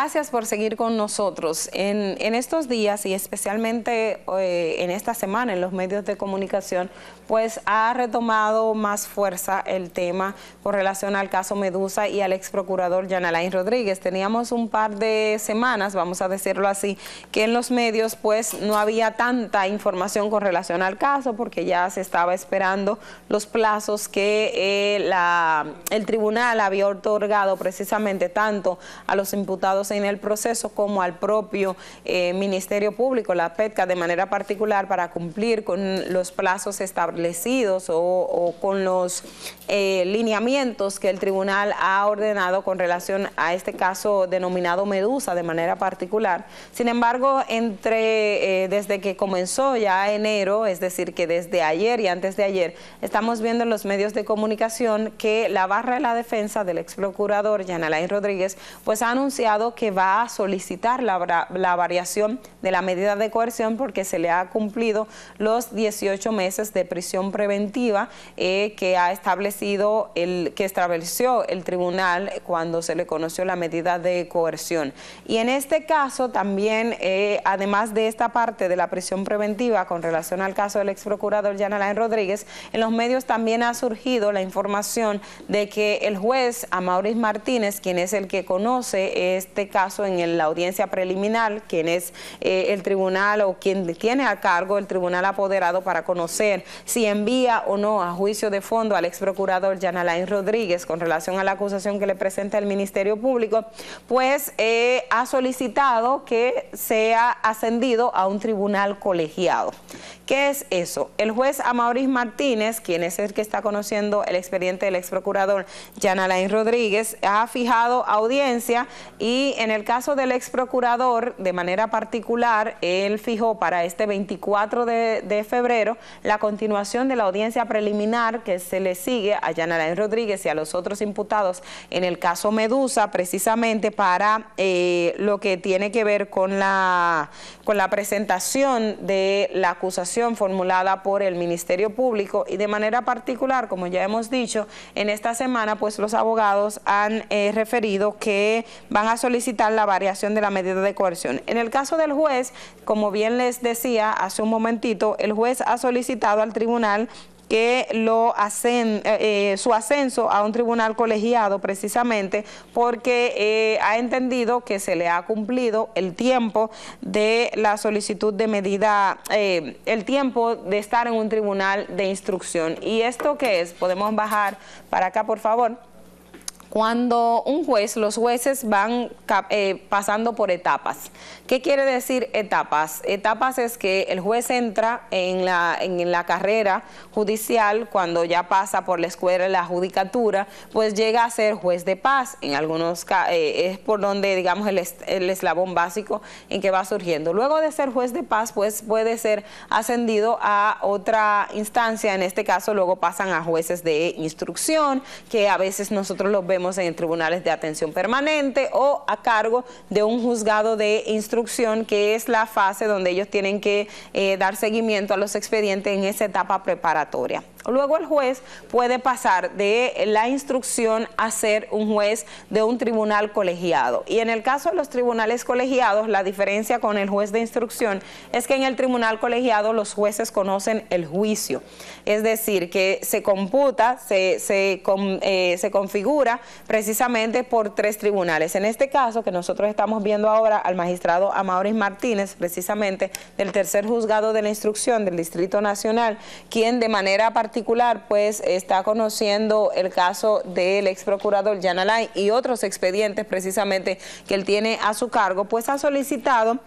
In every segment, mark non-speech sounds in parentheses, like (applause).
Gracias por seguir con nosotros. En, estos días y especialmente eh, en esta semana en los medios de comunicación, pues ha retomado más fuerza el tema con relación al caso Medusa y al ex procurador Jan Rodríguez. Teníamos un par de semanas, vamos a decirlo así, que en los medios pues no había tanta información con relación al caso porque ya se estaba esperando los plazos que eh, el tribunal había otorgado precisamente tanto a los imputados en el proceso como al propio eh, Ministerio Público, la PETCA, de manera particular para cumplir con los plazos establecidos o, con los eh, lineamientos que el tribunal ha ordenado con relación a este caso denominado Medusa de manera particular. Sin embargo, entre eh, desde que comenzó ya enero, es decir, que desde ayer y antes de ayer, estamos viendo en los medios de comunicación que la barra de la defensa del ex procurador Yanalain Rodríguez, pues ha anunciado que va a solicitar la, variación de la medida de coerción porque se le ha cumplido los 18 meses de prisión preventiva eh, que ha establecido el que estableció el tribunal cuando se le conoció la medida de coerción. Y en este caso también, eh, además de esta parte de la prisión preventiva con relación al caso del ex procurador Jan Rodríguez, en los medios también ha surgido la información de que el juez Amauris Martínez, quien es el que conoce este caso, caso en la audiencia preliminar, quien es eh, el tribunal o quien tiene a cargo el tribunal apoderado para conocer si envía o no a juicio de fondo al ex procurador Jan Alain Rodríguez con relación a la acusación que le presenta el Ministerio Público, pues eh, ha solicitado que sea ascendido a un tribunal colegiado. ¿Qué es eso? El juez Amauris Martínez, quien es el que está conociendo el expediente del ex procurador Jan Alain Rodríguez, ha fijado audiencia y en el caso del ex procurador, de manera particular, él fijó para este 24 de, febrero la continuación de la audiencia preliminar que se le sigue a en Rodríguez y a los otros imputados en el caso Medusa, precisamente para eh, lo que tiene que ver con la, con la presentación de la acusación formulada por el Ministerio Público y de manera particular, como ya hemos dicho, en esta semana pues los abogados han eh, referido que van a solicitar la variación de la medida de coerción. En el caso del juez, como bien les decía hace un momentito, el juez ha solicitado al tribunal que lo hacen, eh, eh, su ascenso a un tribunal colegiado precisamente porque eh, ha entendido que se le ha cumplido el tiempo de la solicitud de medida, el tiempo de estar en un tribunal de instrucción. ¿Y esto qué es? Podemos bajar para acá, por favor cuando un juez, los jueces van eh, pasando por etapas. ¿Qué quiere decir etapas? Etapas es que el juez entra en la, en la carrera judicial, cuando ya pasa por la escuela de la judicatura, pues llega a ser juez de paz. En algunos eh, es por donde, digamos, el, el eslabón básico en que va surgiendo. Luego de ser juez de paz, pues puede ser ascendido a otra instancia, en este caso luego pasan a jueces de instrucción, que a veces nosotros los vemos en tribunales de atención permanente o a cargo de un juzgado de instrucción, que es la fase donde ellos tienen que eh, dar seguimiento a los expedientes en esa etapa preparatoria. Luego el juez puede pasar de la instrucción a ser un juez de un tribunal colegiado. Y en el caso de los tribunales colegiados, la diferencia con el juez de instrucción es que en el tribunal colegiado los jueces conocen el juicio. Es decir, que se computa, se, eh, configura precisamente por tres tribunales. En este caso, que nosotros estamos viendo ahora al magistrado Amauris Martínez, precisamente del tercer juzgado de la instrucción del Distrito Nacional, quien de manera particular particular pues está conociendo el caso del ex procurador Jan Alain y otros expedientes precisamente que él tiene a su cargo, pues ha solicitado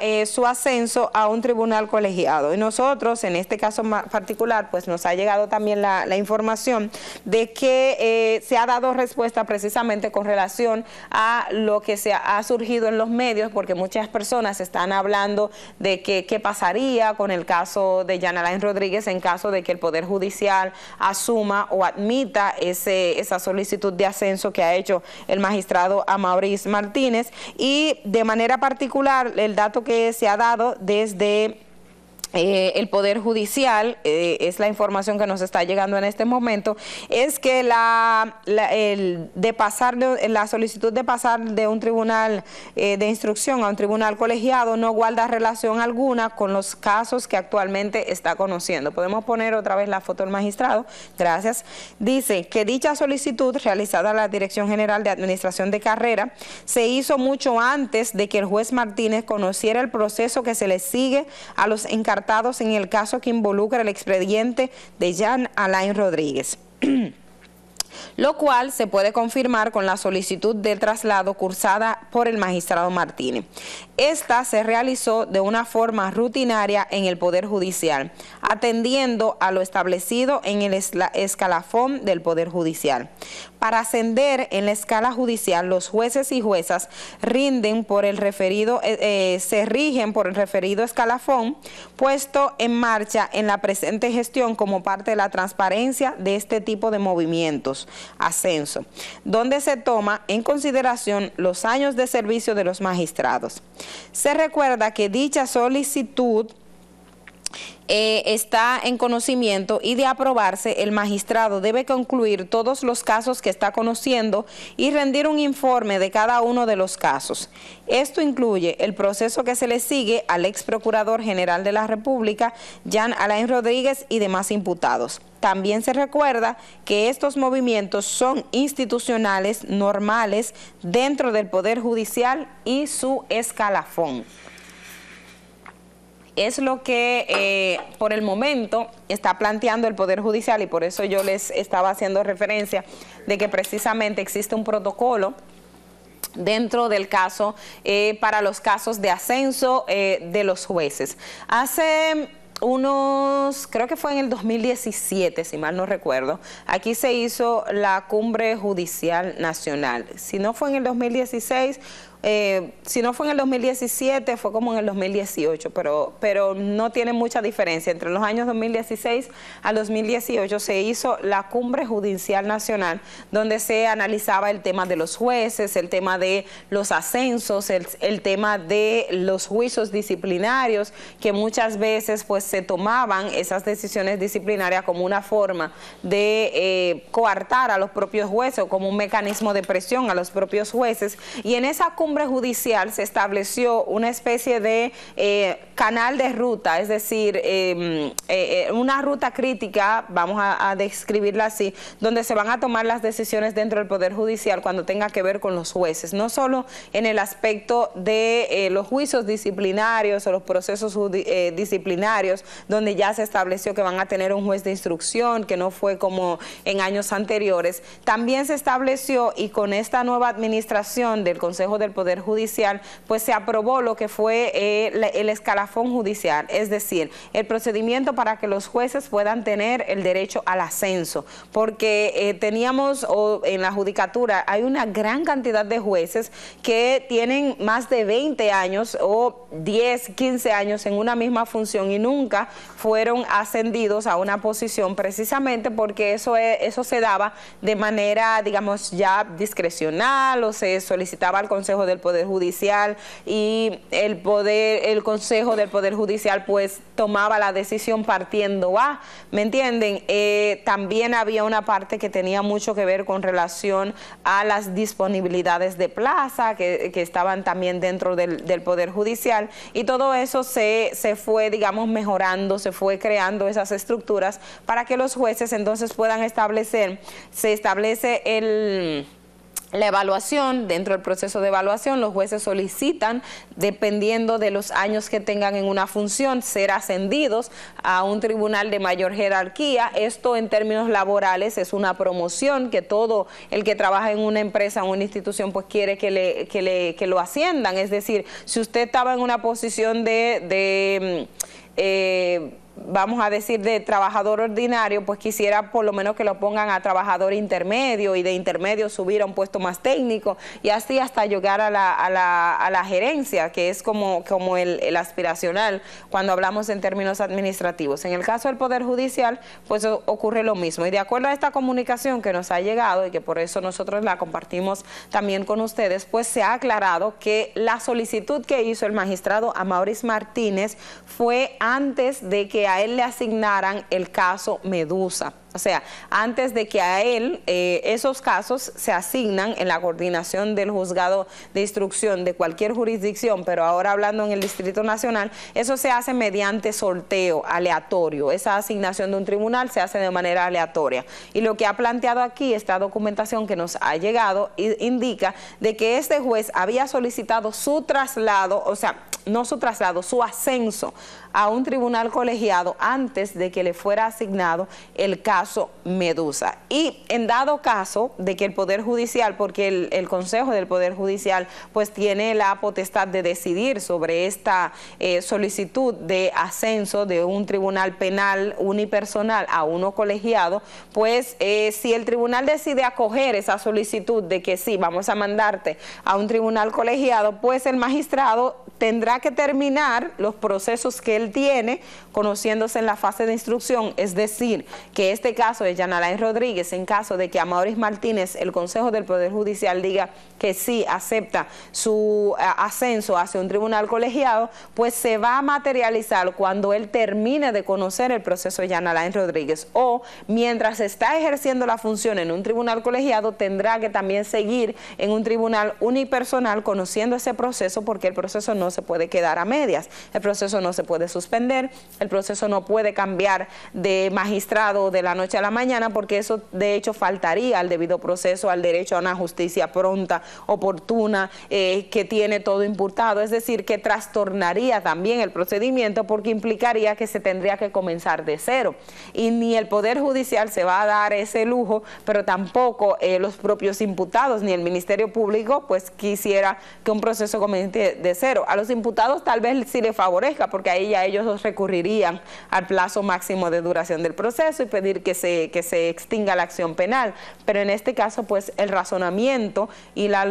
eh, su ascenso a un tribunal colegiado. Y nosotros, en este caso particular, pues nos ha llegado también la, información de que eh, se ha dado respuesta precisamente con relación a lo que se ha, surgido en los medios, porque muchas personas están hablando de que, qué pasaría con el caso de Jan Alain Rodríguez en caso de que el Poder Judicial asuma o admita ese, esa solicitud de ascenso que ha hecho el magistrado Amauris Martínez y de manera particular el dato que se ha dado desde eh, el Poder Judicial, eh, es la información que nos está llegando en este momento, es que la, de pasar de, la solicitud de pasar de un tribunal eh, de instrucción a un tribunal colegiado no guarda relación alguna con los casos que actualmente está conociendo. Podemos poner otra vez la foto del magistrado, gracias. Dice que dicha solicitud realizada a la Dirección General de Administración de Carrera se hizo mucho antes de que el juez Martínez conociera el proceso que se le sigue a los encargados en el caso que involucra el expediente de Jean Alain Rodríguez. (clears throat) lo cual se puede confirmar con la solicitud de traslado cursada por el magistrado Martínez. Esta se realizó de una forma rutinaria en el Poder Judicial, atendiendo a lo establecido en el escalafón del Poder Judicial. Para ascender en la escala judicial, los jueces y juezas rinden por el referido, eh, eh, se rigen por el referido escalafón puesto en marcha en la presente gestión como parte de la transparencia de este tipo de movimientos, ascenso, donde se toma en consideración los años de servicio de los magistrados. Se recuerda que dicha solicitud eh, está en conocimiento y de aprobarse, el magistrado debe concluir todos los casos que está conociendo y rendir un informe de cada uno de los casos. Esto incluye el proceso que se le sigue al ex procurador general de la República, Jan Alain Rodríguez y demás imputados. También se recuerda que estos movimientos son institucionales, normales, dentro del Poder Judicial y su escalafón es lo que eh, por el momento está planteando el Poder Judicial y por eso yo les estaba haciendo referencia de que precisamente existe un protocolo dentro del caso eh, para los casos de ascenso eh, de los jueces. Hace unos, creo que fue en el 2017, si mal no recuerdo, aquí se hizo la cumbre judicial nacional. Si no fue en el 2016 eh, si no fue en el 2017, fue como en el 2018, pero, pero no tiene mucha diferencia. Entre los años 2016 a 2018 se hizo la Cumbre Judicial Nacional, donde se analizaba el tema de los jueces, el tema de los ascensos, el, tema de los juicios disciplinarios, que muchas veces pues se tomaban esas decisiones disciplinarias como una forma de eh, coartar a los propios jueces o como un mecanismo de presión a los propios jueces. Y en esa cumbre judicial se estableció una especie de eh, canal de ruta, es decir, eh, mm, eh, una ruta crítica, vamos a, describirla así, donde se van a tomar las decisiones dentro del Poder Judicial cuando tenga que ver con los jueces, no solo en el aspecto de los juicios disciplinarios o los procesos disciplinarios, donde ya se estableció que van a tener un juez de instrucción, que no fue como en años anteriores, también se estableció y con esta nueva administración del Consejo del Poder Poder Judicial, pues se aprobó lo que fue eh, el escalafón judicial, es decir, el procedimiento para que los jueces puedan tener el derecho al ascenso, porque eh, teníamos en la judicatura hay una gran cantidad de jueces que tienen más de 20 años o 10, 15 años en una misma función y nunca fueron ascendidos a una posición precisamente porque eso, e, eso se daba de manera, digamos, ya discrecional o se solicitaba al Consejo de el Poder Judicial y el poder, el Consejo del Poder Judicial pues tomaba la decisión partiendo a, ¿me entienden? Eh, también había una parte que tenía mucho que ver con relación a las disponibilidades de plaza que, estaban también dentro del, del, Poder Judicial y todo eso se, se fue, digamos, mejorando, se fue creando esas estructuras para que los jueces entonces puedan establecer, se establece el la evaluación, dentro del proceso de evaluación, los jueces solicitan, dependiendo de los años que tengan en una función, ser ascendidos a un tribunal de mayor jerarquía. Esto en términos laborales es una promoción que todo el que trabaja en una empresa o una institución pues quiere que, le, que, le, que lo asciendan. Es decir, si usted estaba en una posición de... de mm, eh, vamos a decir, de trabajador ordinario, pues quisiera por lo menos que lo pongan a trabajador intermedio y de intermedio subir a un puesto más técnico y así hasta llegar a la, a la, a la gerencia, que es como, como el, aspiracional cuando hablamos en términos administrativos. En el caso del Poder Judicial, pues ocurre lo mismo. Y de acuerdo a esta comunicación que nos ha llegado y que por eso nosotros la compartimos también con ustedes, pues se ha aclarado que la solicitud que hizo el magistrado a Maurice Martínez fue antes de que a él le asignaran el caso Medusa. O sea, antes de que a él eh, esos casos se asignan en la coordinación del juzgado de instrucción de cualquier jurisdicción, pero ahora hablando en el Distrito Nacional, eso se hace mediante sorteo aleatorio. Esa asignación de un tribunal se hace de manera aleatoria. Y lo que ha planteado aquí esta documentación que nos ha llegado indica de que este juez había solicitado su traslado, o sea, no su traslado, su ascenso a un tribunal colegiado antes de que le fuera asignado el caso Medusa. Y en dado caso de que el Poder Judicial, porque el, Consejo del Poder Judicial pues tiene la potestad de decidir sobre esta eh, solicitud de ascenso de un tribunal penal unipersonal a uno colegiado, pues eh, si el tribunal decide acoger esa solicitud de que sí, vamos a mandarte a un tribunal colegiado, pues el magistrado tendrá que terminar los procesos que él tiene conociéndose en la fase de instrucción, es decir, que este caso de Yanalain Rodríguez, en caso de que Mauricio Martínez, el Consejo del Poder Judicial, diga que sí acepta su eh, ascenso hacia un tribunal colegiado, pues se va a materializar cuando él termine de conocer el proceso de Yanalain Rodríguez o mientras está ejerciendo la función en un tribunal colegiado tendrá que también seguir en un tribunal unipersonal conociendo ese proceso porque el proceso no se puede quedar a medias, el proceso no se puede suspender, el proceso no puede cambiar de magistrado de la noche a la mañana porque eso de hecho faltaría al debido proceso, al derecho a una justicia pronta, oportuna, eh, que tiene todo imputado. Es decir, que trastornaría también el procedimiento porque implicaría que se tendría que comenzar de cero. Y ni el Poder Judicial se va a dar ese lujo, pero tampoco eh, los propios imputados ni el Ministerio Público pues quisiera que un proceso comience de cero. A los imputados tal vez sí le favorezca porque ahí ya ellos recurrirían al plazo máximo de duración del proceso y pedir que se, que se extinga la acción penal. Pero en este caso, pues el razonamiento y la...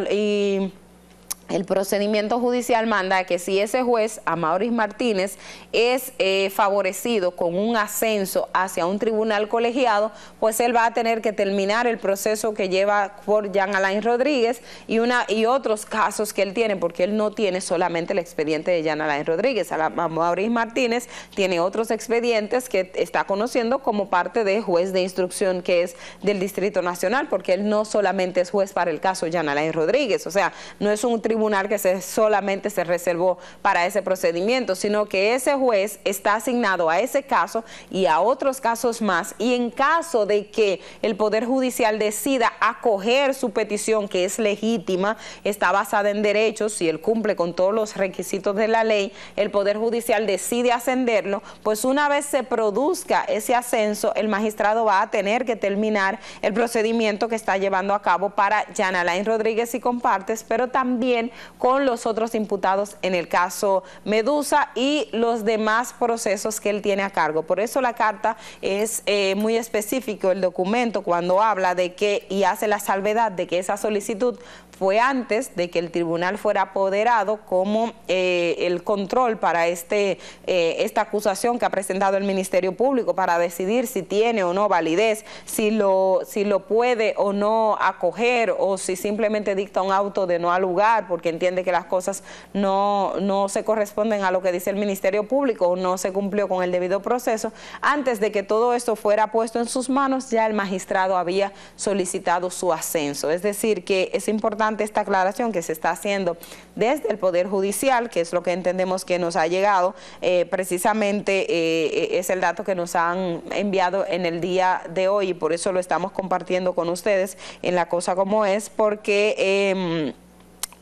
El procedimiento judicial manda que si ese juez, Amauris Martínez, es eh, favorecido con un ascenso hacia un tribunal colegiado, pues él va a tener que terminar el proceso que lleva por Jean Alain Rodríguez y, una, y otros casos que él tiene, porque él no tiene solamente el expediente de Jan Alain Rodríguez. Amauris Martínez tiene otros expedientes que está conociendo como parte de juez de instrucción que es del Distrito Nacional, porque él no solamente es juez para el caso Jan Alain Rodríguez, o sea, no es un tribunal tribunal que se, solamente se reservó para ese procedimiento, sino que ese juez está asignado a ese caso y a otros casos más. Y en caso de que el Poder Judicial decida acoger su petición, que es legítima, está basada en derechos y él cumple con todos los requisitos de la ley, el Poder Judicial decide ascenderlo, pues una vez se produzca ese ascenso, el magistrado va a tener que terminar el procedimiento que está llevando a cabo para Alain Rodríguez y Compartes, pero también con los otros imputados en el caso Medusa y los demás procesos que él tiene a cargo. Por eso la carta es eh, muy específico, el documento, cuando habla de que y hace la salvedad de que esa solicitud fue antes de que el tribunal fuera apoderado como eh, el control para este, eh, esta acusación que ha presentado el Ministerio Público para decidir si tiene o no validez, si lo, si lo puede o no acoger o si simplemente dicta un auto de no alugar porque entiende que las cosas no, no se corresponden a lo que dice el Ministerio Público o no se cumplió con el debido proceso. Antes de que todo esto fuera puesto en sus manos, ya el magistrado había solicitado su ascenso. Es decir, que es importante esta aclaración que se está haciendo desde el Poder Judicial, que es lo que entendemos que nos ha llegado. Eh, precisamente eh, eh, es el dato que nos han enviado en el día de hoy y por eso lo estamos compartiendo con ustedes en La Cosa Como Es, porque... Em,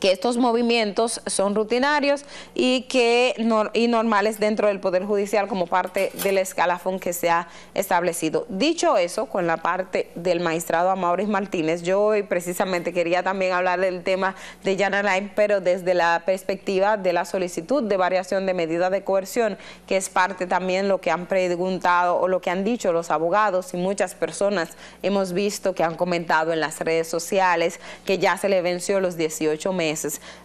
que estos movimientos son rutinarios y que y normales dentro del Poder Judicial como parte del escalafón que se ha establecido. Dicho eso, con la parte del magistrado Amauris Martínez, yo hoy precisamente quería también hablar del tema de Jan Alain, pero desde la perspectiva de la solicitud de variación de medida de coerción, que es parte también lo que han preguntado o lo que han dicho los abogados y muchas personas hemos visto que han comentado en las redes sociales que ya se le venció los 18 meses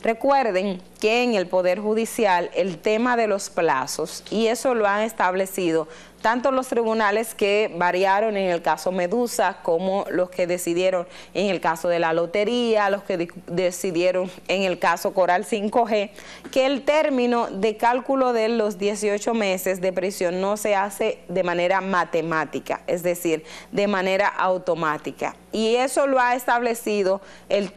Recuerden que en el Poder Judicial el tema de los plazos, y eso lo han establecido tanto los tribunales que variaron en el caso Medusa como los que decidieron en el caso de la lotería, los que decidieron en el caso Coral 5G, que el término de cálculo de los 18 meses de prisión no se hace de manera matemática, es decir, de manera automática. Y eso lo ha establecido el,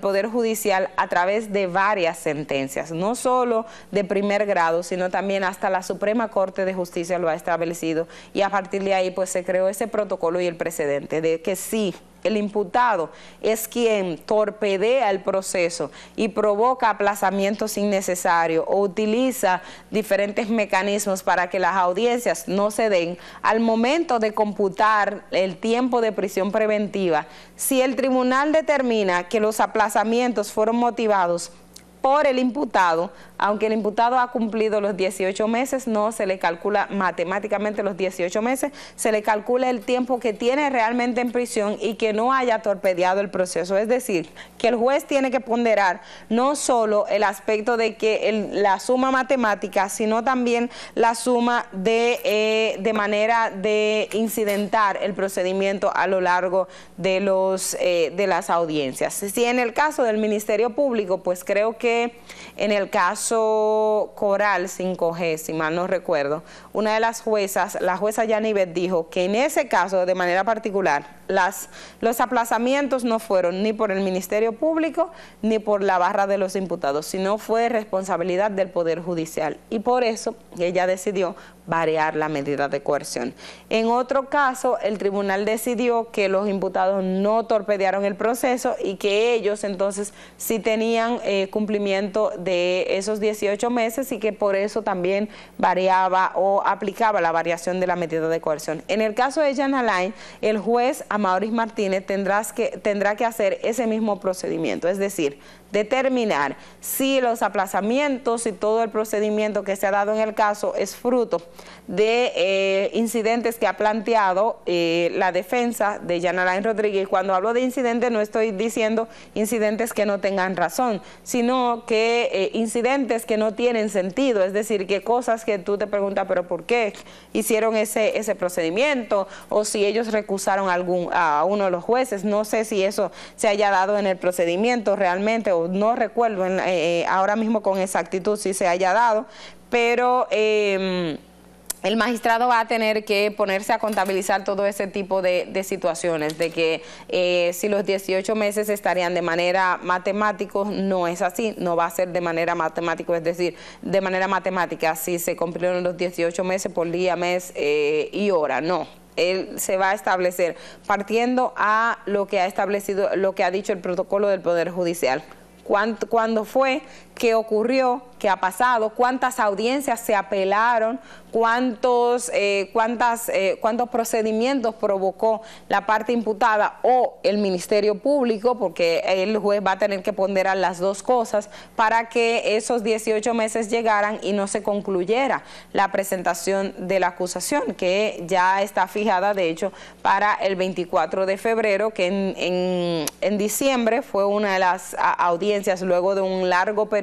Poder Judicial a través de varias sentencias, no solo de primer grado, sino también hasta la Suprema Corte de Justicia lo ha establecido y a partir de ahí pues se creó ese protocolo y el precedente de que sí el imputado es quien torpedea el proceso y provoca aplazamientos innecesarios o utiliza diferentes mecanismos para que las audiencias no se den al momento de computar el tiempo de prisión preventiva, si el tribunal determina que los aplazamientos fueron motivados por el imputado, aunque el imputado ha cumplido los 18 meses, no se le calcula matemáticamente los 18 meses, se le calcula el tiempo que tiene realmente en prisión y que no haya torpedeado el proceso. Es decir, que el juez tiene que ponderar no solo el aspecto de que la suma matemática, sino también la suma eh, de, manera de incidentar el procedimiento a lo largo de, los, eh, de las audiencias. Si en el caso del Ministerio Público, pues creo que en el caso Coral 5G, no recuerdo, una de las juezas, la jueza Yanivet, dijo que en ese caso, de manera particular, los aplazamientos no fueron ni por el Ministerio Público ni por la barra de los imputados, sino fue responsabilidad del Poder Judicial. Y por eso ella decidió variar la medida de coerción. En otro caso, el tribunal decidió que los imputados no torpedearon el proceso y que ellos entonces sí tenían eh, cumplimiento de esos 18 meses y que por eso también variaba o aplicaba la variación de la medida de coerción. En el caso de Jan Alain, el juez Amauris Martínez tendrás que, tendrá que hacer ese mismo procedimiento, es decir, determinar si los aplazamientos y todo el procedimiento que se ha dado en el caso es fruto de eh, incidentes que ha planteado eh, la defensa de Yanalain Rodríguez. Cuando hablo de incidentes no estoy diciendo incidentes que no tengan razón, sino que eh, incidentes que no tienen sentido, es decir, que cosas que tú te preguntas, pero ¿por qué hicieron ese, ese procedimiento? O si ellos recusaron a, algún, a uno de los jueces, no sé si eso se haya dado en el procedimiento realmente o no recuerdo eh, eh, ahora mismo con exactitud si se haya dado, pero... Em, el magistrado va a tener que ponerse a contabilizar todo ese tipo de, situaciones, de que eh, si los 18 meses estarían de manera matemática, no es así, no va a ser de manera matemática, es decir, de manera matemática, si se cumplieron los 18 meses por día, mes y hora, no, él se va a establecer partiendo a lo que ha establecido, lo que ha dicho el protocolo del Poder Judicial cuándo fue, qué ocurrió, qué ha pasado, cuántas audiencias se apelaron, cuántos, eh, cuántas, eh, cuántos procedimientos provocó la parte imputada o el Ministerio Público, porque el juez va a tener que ponderar las dos cosas para que esos 18 meses llegaran y no se concluyera la presentación de la acusación, que ya está fijada, de hecho, para el 24 de febrero, que en diciembre fue una de las audiencias luego de un largo periodo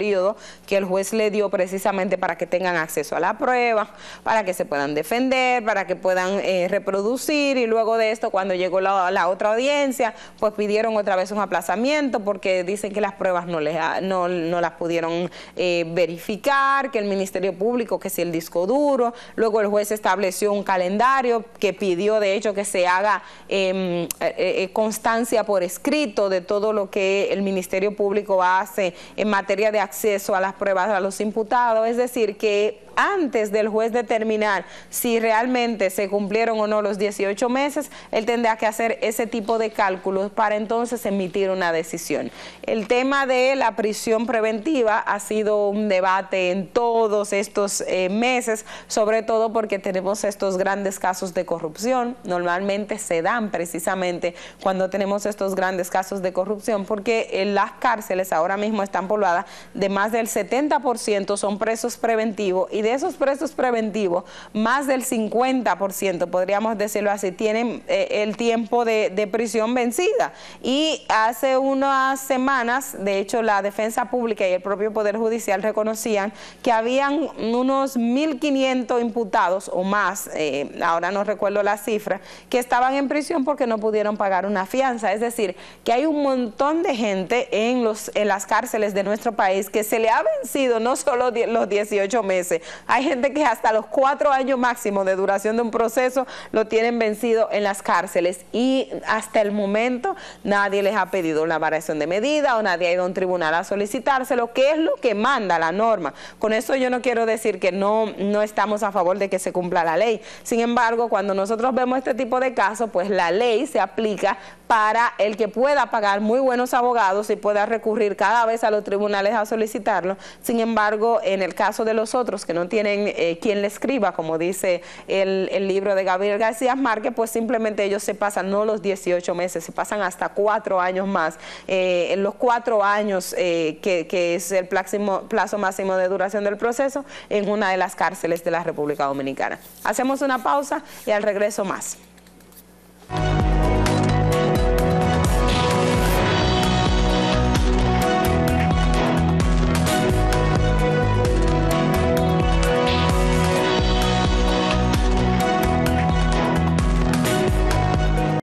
que el juez le dio precisamente para que tengan acceso a la prueba, para que se puedan defender, para que puedan eh, reproducir y luego de esto cuando llegó la, otra audiencia pues pidieron otra vez un aplazamiento porque dicen que las pruebas no, les no, las pudieron eh, verificar, que el Ministerio Público, que si el disco duro, luego el juez estableció un calendario que pidió de hecho que se haga em, eh, constancia por escrito de todo lo que el Ministerio Público hace en materia de acceso a las pruebas a los imputados, es decir, que antes del juez determinar si realmente se cumplieron o no los 18 meses, él tendrá que hacer ese tipo de cálculos para entonces emitir una decisión. El tema de la prisión preventiva ha sido un debate en todos estos eh, meses, sobre todo porque tenemos estos grandes casos de corrupción. Normalmente se dan precisamente cuando tenemos estos grandes casos de corrupción, porque eh, las cárceles ahora mismo están pobladas de más del 70% son presos preventivos y de esos presos preventivos, más del 50%, podríamos decirlo así, tienen eh, el tiempo de, prisión vencida. Y hace unas semanas, de hecho, la defensa pública y el propio Poder Judicial reconocían que habían unos 1.500 imputados o más, eh, ahora no recuerdo la cifra, que estaban en prisión porque no pudieron pagar una fianza. Es decir, que hay un montón de gente en, los, en las cárceles de nuestro país que se le ha vencido no solo los 18 meses, hay gente que hasta los cuatro años máximo de duración de un proceso lo tienen vencido en las cárceles y hasta el momento nadie les ha pedido una variación de medida o nadie ha ido a un tribunal a solicitárselo, que es lo que manda la norma. Con eso yo no quiero decir que no, no estamos a favor de que se cumpla la ley. Sin embargo, cuando nosotros vemos este tipo de casos, pues la ley se aplica para el que pueda pagar muy buenos abogados y pueda recurrir cada vez a los tribunales a solicitarlo. Sin embargo, en el caso de los otros que no no tienen eh, quien le escriba, como dice el, libro de Gabriel García Márquez, pues simplemente ellos se pasan no los 18 meses, se pasan hasta cuatro años más. Eh, en los cuatro años eh, que, es el plazo máximo de duración del proceso en una de las cárceles de la República Dominicana. Hacemos una pausa y al regreso más.